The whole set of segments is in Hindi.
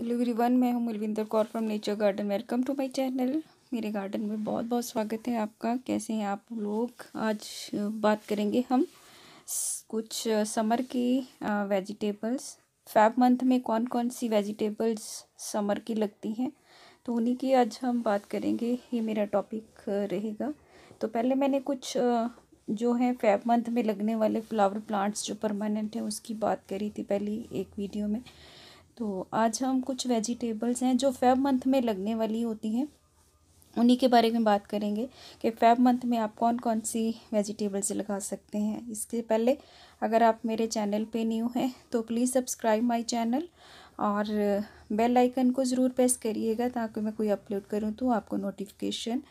हेलो एवरीवन मैं हूं Malvinder Kaur from nature garden welcome to my channel मेरे गार्डन में बहुत बहुत स्वागत है आपका कैसे हैं आप लोग आज बात करेंगे हम कुछ समर की वेजिटेबल्स फैब मंथ में कौन कौन सी वेजिटेबल्स समर की लगती हैं तो उन्हीं की आज हम बात करेंगे ये मेरा टॉपिक रहेगा तो पहले मैंने कुछ जो है फैब मंथ में लगने वाले फ्लावर प्लांट्स जो परमानेंट हैं उसकी बात करी थी पहली एक वीडियो में तो आज हम कुछ वेजिटेबल्स हैं जो फेब मंथ में लगने वाली होती हैं उन्हीं के बारे में बात करेंगे कि फेब मंथ में आप कौन कौन सी वेजिटेबल्स लगा सकते हैं इसके पहले अगर आप मेरे चैनल पे न्यू हैं तो प्लीज़ सब्सक्राइब माय चैनल और बेल आइकन को ज़रूर प्रेस करिएगा ताकि मैं कोई अपलोड करूं तो आपको नोटिफिकेशन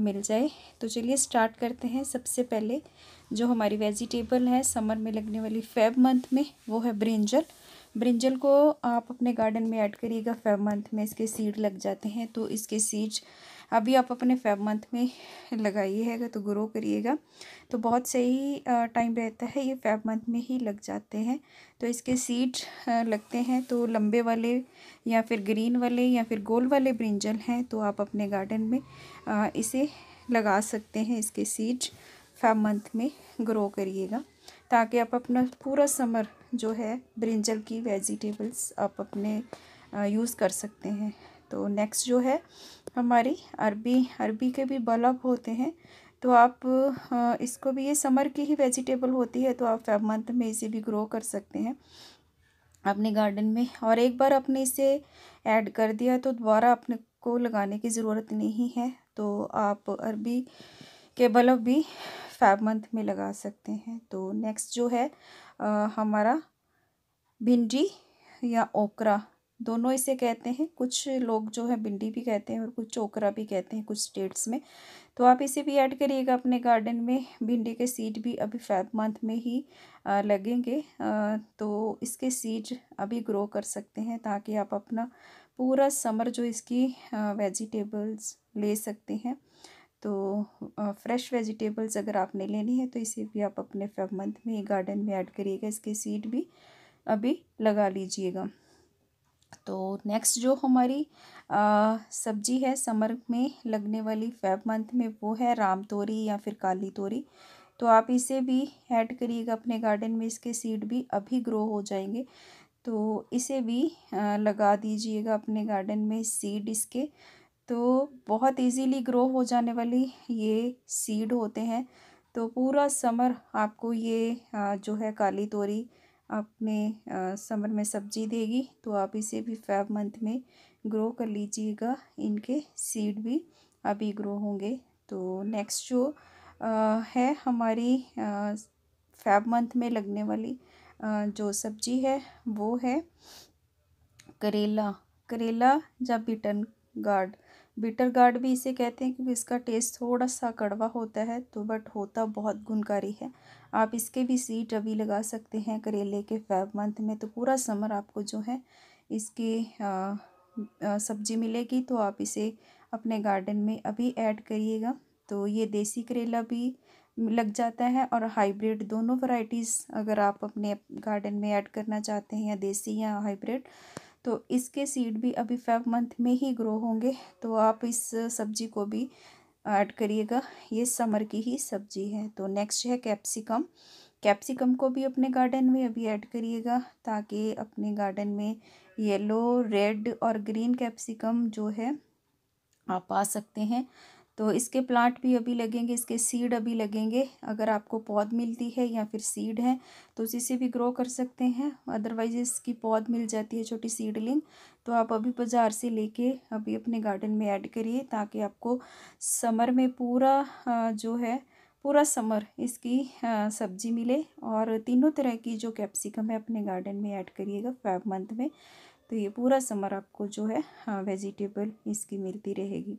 मिल जाए तो चलिए स्टार्ट करते हैं सबसे पहले जो हमारी वेजिटेबल है समर में लगने वाली फेब मंथ में वो है ब्रिंजल ब्रिंजल को आप अपने गार्डन में ऐड करिएगा फेव मंथ में इसके सीड लग जाते हैं तो इसके सीड्स अभी आप अपने फेव मंथ में लगाइएगा तो ग्रो करिएगा तो बहुत सही टाइम रहता है ये फेव मंथ में ही लग जाते हैं तो इसके सीड लगते हैं तो लंबे वाले या फिर ग्रीन वाले या फिर गोल वाले ब्रिंजल हैं तो आप अपने गार्डन में इसे लगा सकते हैं इसके सीड फेव मंथ में ग्रो करिएगा ताकि आप अपना पूरा समर जो है ब्रिंजल की वेजिटेबल्स आप अपने यूज़ कर सकते हैं तो नेक्स्ट जो है हमारी अरबी अरबी के भी बल्ब होते हैं तो आप इसको भी ये समर की ही वेजिटेबल होती है तो आप फेब मंथ में इसे भी ग्रो कर सकते हैं अपने गार्डन में और एक बार आपने इसे ऐड कर दिया तो दोबारा अपने को लगाने की ज़रूरत नहीं है तो आप अरबी के ऑफ भी फैब मंथ में लगा सकते हैं तो नेक्स्ट जो है आ, हमारा भिंडी या ओकरा दोनों इसे कहते हैं कुछ लोग जो है भिंडी भी कहते हैं और कुछ ओकरा भी कहते हैं कुछ स्टेट्स में तो आप इसे भी ऐड करिएगा अपने गार्डन में भिंडी के सीड भी अभी फैब मंथ में ही आ, लगेंगे आ, तो इसके सीड अभी ग्रो कर सकते हैं ताकि आप अपना पूरा समर जो इसकी वेजिटेबल्स ले सकते हैं तो फ्रेश वेजिटेबल्स अगर आपने लेनी है तो इसे भी आप अपने मंथ में गार्डन में ऐड करिएगा इसके सीड भी अभी लगा लीजिएगा तो नेक्स्ट जो हमारी सब्जी है समर में लगने वाली फैब मंथ में वो है राम तोरी या फिर काली तोरी तो आप इसे भी ऐड करिएगा अपने गार्डन में इसके सीड भी अभी ग्रो हो जाएंगे तो इसे भी आ, लगा दीजिएगा अपने गार्डन में सीड इसके तो बहुत ईज़िली ग्रो हो जाने वाली ये सीड होते हैं तो पूरा समर आपको ये जो है काली तोरी अपने समर में सब्जी देगी तो आप इसे भी फैब मंथ में ग्रो कर लीजिएगा इनके सीड भी अभी ग्रो होंगे तो नेक्स्ट जो है हमारी फाइव फैब मंथ में लगने वाली जो सब्जी है वो है करेला करेला जब बिटन गार्ड बिटर गार्ड भी इसे कहते हैं क्योंकि इसका टेस्ट थोड़ा सा कड़वा होता है तो बट होता बहुत गुनकारी है आप इसके भी सीड अभी लगा सकते हैं करेले के फैब मंथ में तो पूरा समर आपको जो है इसकी सब्जी मिलेगी तो आप इसे अपने गार्डन में अभी ऐड करिएगा तो ये देसी करेला भी लग जाता है और हाइब्रिड दोनों वैरायटीज़ अगर आप अपने गार्डन में ऐड करना चाहते हैं या देसी या हाइब्रिड तो इसके सीड भी अभी फाइव मंथ में ही ग्रो होंगे तो आप इस सब्जी को भी ऐड करिएगा ये समर की ही सब्जी है तो नेक्स्ट है कैप्सिकम कैप्सिकम को भी अपने गार्डन में अभी ऐड करिएगा ताकि अपने गार्डन में येलो रेड और ग्रीन कैप्सिकम जो है आप आ सकते हैं तो इसके प्लांट भी अभी लगेंगे इसके सीड अभी लगेंगे अगर आपको पौध मिलती है या फिर सीड है तो उसी से भी ग्रो कर सकते हैं अदरवाइज इसकी पौध मिल जाती है छोटी सीडलिंग तो आप अभी बाज़ार से लेके अभी अपने गार्डन में ऐड करिए ताकि आपको समर में पूरा जो है पूरा समर इसकी सब्जी मिले और तीनों तरह की जो कैप्सिकम है अपने गार्डन में ऐड करिएगा फाइव मंथ में तो ये पूरा समर आपको जो है वेजिटेबल इसकी मिलती रहेगी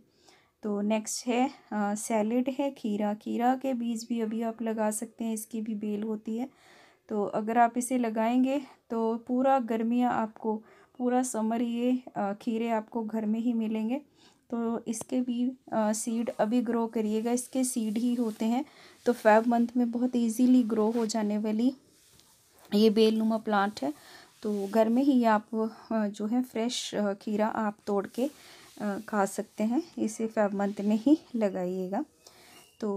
तो नेक्स्ट है सैलड है खीरा खीरा के बीज भी अभी आप लगा सकते हैं इसकी भी बेल होती है तो अगर आप इसे लगाएंगे तो पूरा गर्मियाँ आपको पूरा समर ये खीरे आपको घर में ही मिलेंगे तो इसके भी आ, सीड अभी ग्रो करिएगा इसके सीड ही होते हैं तो फाइव मंथ में बहुत इजीली ग्रो हो जाने वाली ये बेलनुमा प्लांट है तो घर में ही आप जो है फ्रेश खीरा आप तोड़ के खा सकते हैं इसे फेब मंथ में ही लगाइएगा तो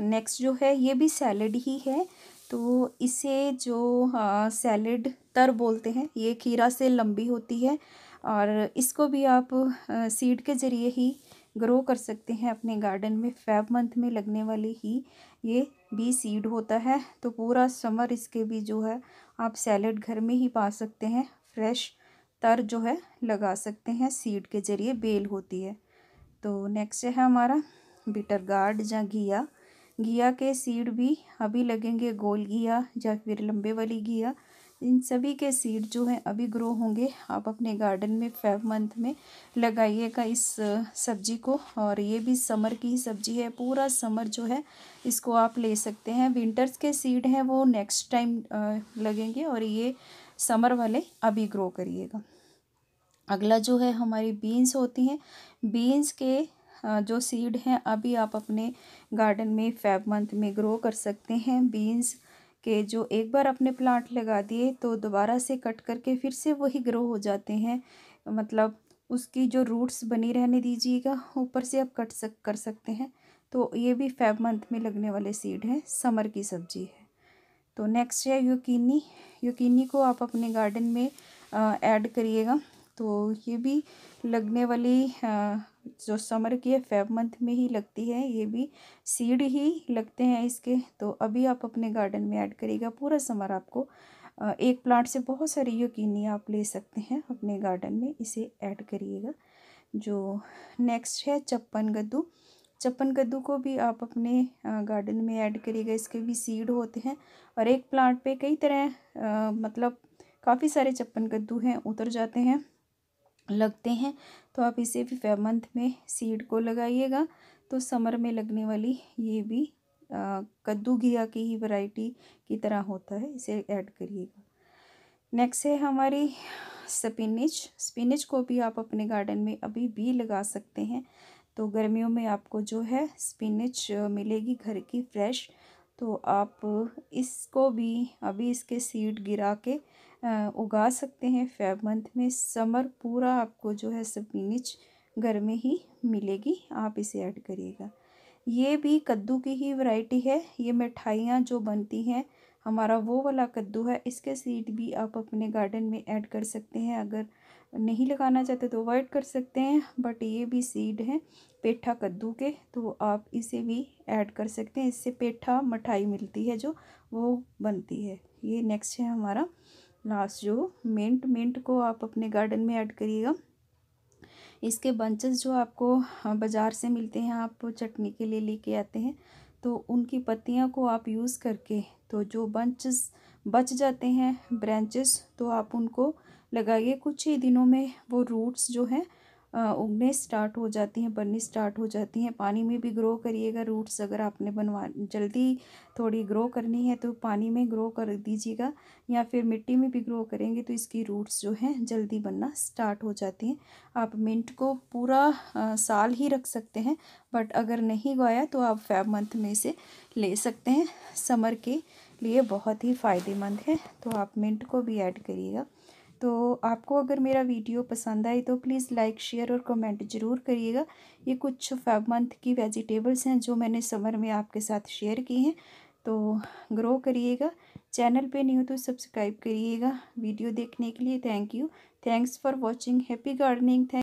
नेक्स्ट जो है ये भी सैलड ही है तो इसे जो सैलड तर बोलते हैं ये खीरा से लंबी होती है और इसको भी आप सीड के ज़रिए ही ग्रो कर सकते हैं अपने गार्डन में फैब मंथ में लगने वाले ही ये भी सीड होता है तो पूरा समर इसके भी जो है आप सैलड घर में ही पा सकते हैं फ्रेश तर जो है लगा सकते हैं सीड के जरिए बेल होती है तो नेक्स्ट है हमारा बीटर गार्ड या घिया घिया के सीड भी अभी लगेंगे गोल घिया या फिर लंबे वाली घिया इन सभी के सीड जो हैं अभी ग्रो होंगे आप अपने गार्डन में फाइव मंथ में लगाइएगा इस सब्जी को और ये भी समर की ही सब्जी है पूरा समर जो है इसको आप ले सकते हैं विंटर्स के सीड हैं वो नेक्स्ट टाइम लगेंगे और ये समर वाले अभी ग्रो करिएगा अगला जो है हमारी बीन्स होती हैं बीन्स के जो सीड हैं अभी आप अपने गार्डन में फाइव मंथ में ग्रो कर सकते हैं बीन्स के जो एक बार अपने प्लांट लगा दिए तो दोबारा से कट करके फिर से वही ग्रो हो जाते हैं मतलब उसकी जो रूट्स बनी रहने दीजिएगा ऊपर से आप कट सक कर सकते हैं तो ये भी फेब मंथ में लगने वाले सीड हैं समर की सब्जी है तो नेक्स्ट है यूकिनी यूकिनी को आप अपने गार्डन में ऐड करिएगा तो ये भी लगने वाली जो समर की है फेब मंथ में ही लगती है ये भी सीड ही लगते हैं इसके तो अभी आप अपने गार्डन में ऐड करिएगा पूरा समर आपको एक प्लांट से बहुत सारी योगिनी आप ले सकते हैं अपने गार्डन में इसे ऐड करिएगा जो नेक्स्ट है चप्पन गद्दू चप्पन कद्दू को भी आप अपने गार्डन में ऐड करिएगा इसके भी सीड होते हैं और एक प्लांट पे कई तरह मतलब काफ़ी सारे चप्पन गद्दू हैं उतर जाते हैं लगते हैं तो आप इसे भी फेमंथ में सीड को लगाइएगा तो समर में लगने वाली ये भी कद्दू घिया की ही वैरायटी की तरह होता है इसे ऐड करिएगा नेक्स्ट है हमारी स्पिनिच स्पिनिच को भी आप अपने गार्डन में अभी भी लगा सकते हैं तो गर्मियों में आपको जो है स्पिनिच मिलेगी घर की फ्रेश तो आप इसको भी अभी इसके सीड गिरा के उगा सकते हैं फेब मंथ में समर पूरा आपको जो है स्पिनिच घर में ही मिलेगी आप इसे ऐड करिएगा ये भी कद्दू की ही वैरायटी है ये मिठाइयाँ जो बनती हैं हमारा वो वाला कद्दू है इसके सीड भी आप अपने गार्डन में ऐड कर सकते हैं अगर नहीं लगाना चाहते तो अवॉइड कर सकते हैं बट ये भी सीड हैं पेठा कद्दू के तो आप इसे भी ऐड कर सकते हैं इससे पेठा मिठाई मिलती है जो वो बनती है ये नेक्स्ट है हमारा लास्ट जो मिंट मिंट को आप अपने गार्डन में ऐड करिएगा इसके बंचेस जो आपको हाँ, बाज़ार से मिलते हैं आप चटनी के लिए लेके आते हैं तो उनकी पत्तियां को आप यूज़ करके तो जो बंचेस बच जाते हैं ब्रांचेस तो आप उनको लगाइए कुछ ही दिनों में वो रूट्स जो हैं उगने स्टार्ट हो जाती हैं बननी स्टार्ट हो जाती हैं पानी में भी ग्रो करिएगा रूट्स अगर आपने बनवा जल्दी थोड़ी ग्रो करनी है तो पानी में ग्रो कर दीजिएगा या फिर मिट्टी में भी ग्रो करेंगे तो इसकी रूट्स जो हैं जल्दी बनना स्टार्ट हो जाती हैं आप मिंट को पूरा साल ही रख सकते हैं बट अगर नहीं गोया तो आप फैब मंथ में से ले सकते हैं समर के लिए बहुत ही फ़ायदेमंद है तो आप मिंट को भी ऐड करिएगा तो आपको अगर मेरा वीडियो पसंद आए तो प्लीज़ लाइक शेयर और कमेंट ज़रूर करिएगा ये कुछ फाइव मंथ की वेजिटेबल्स हैं जो मैंने समर में आपके साथ शेयर की हैं तो ग्रो करिएगा चैनल पे नहीं हो तो सब्सक्राइब करिएगा वीडियो देखने के लिए thank you thanks for watching happy gardening thank